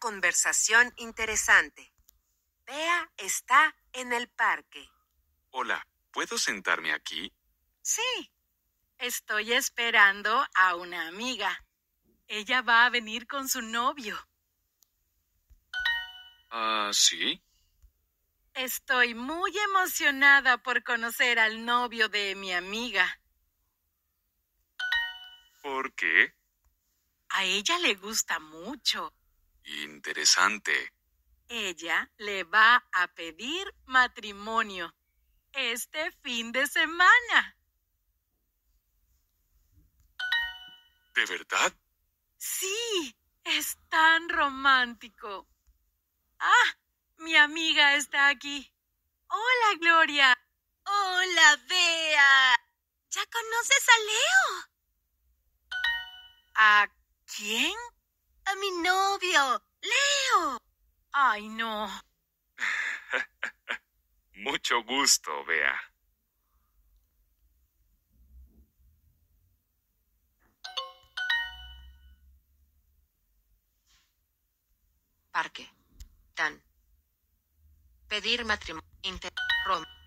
conversación interesante. Bea está en el parque. Hola, ¿puedo sentarme aquí? Sí. Estoy esperando a una amiga. Ella va a venir con su novio. Ah, sí. Estoy muy emocionada por conocer al novio de mi amiga. ¿Por qué? A ella le gusta mucho. Interesante. Ella le va a pedir matrimonio este fin de semana. ¿De verdad? Sí, es tan romántico. Ah, mi amiga está aquí. Hola, Gloria. Hola, Bea. ¿Ya conoces a Leo? ¿A quién? A mi novio. ¡Leo! ¡Ay, no! Mucho gusto, Bea. Parque. Tan. Pedir matrimonio.